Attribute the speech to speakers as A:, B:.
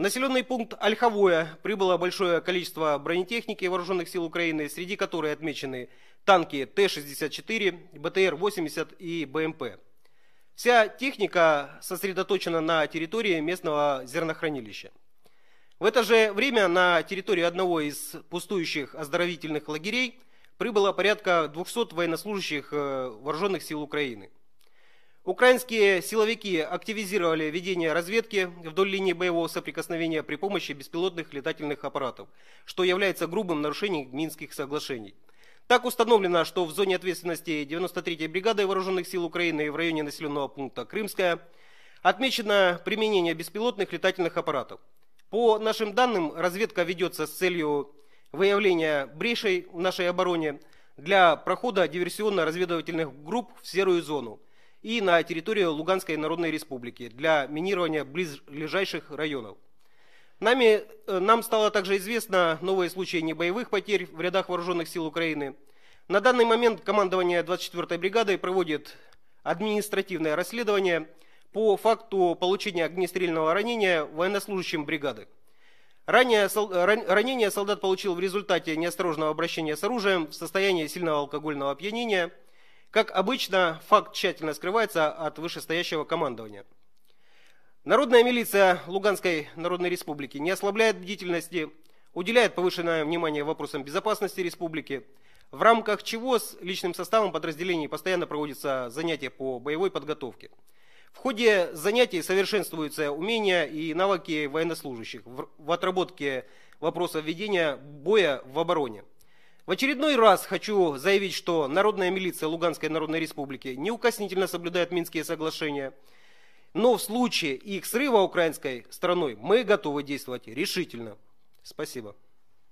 A: населенный пункт Ольховое прибыло большое количество бронетехники вооруженных сил Украины, среди которых отмечены танки Т-64, БТР-80 и БМП. Вся техника сосредоточена на территории местного зернохранилища. В это же время на территорию одного из пустующих оздоровительных лагерей прибыло порядка 200 военнослужащих э, вооруженных сил Украины. Украинские силовики активизировали ведение разведки вдоль линии боевого соприкосновения при помощи беспилотных летательных аппаратов, что является грубым нарушением Минских соглашений. Так установлено, что в зоне ответственности 93-й бригады вооруженных сил Украины в районе населенного пункта Крымская отмечено применение беспилотных летательных аппаратов. По нашим данным, разведка ведется с целью выявления брешей в нашей обороне для прохода диверсионно-разведывательных групп в серую зону, и на территорию Луганской Народной Республики для минирования близлежащих районов. Нами, э, нам стало также известно новые случаи небоевых потерь в рядах вооруженных сил Украины. На данный момент командование 24-й бригады проводит административное расследование по факту получения огнестрельного ранения военнослужащим бригады. Ранее, ранение солдат получил в результате неосторожного обращения с оружием в состоянии сильного алкогольного опьянения. Как обычно, факт тщательно скрывается от вышестоящего командования. Народная милиция Луганской Народной Республики не ослабляет бдительности, уделяет повышенное внимание вопросам безопасности республики, в рамках чего с личным составом подразделений постоянно проводятся занятия по боевой подготовке. В ходе занятий совершенствуются умения и навыки военнослужащих в отработке вопроса ведения боя в обороне. В очередной раз хочу заявить, что народная милиция Луганской Народной Республики неукоснительно соблюдает Минские соглашения. Но в случае их срыва украинской страной мы готовы действовать решительно. Спасибо.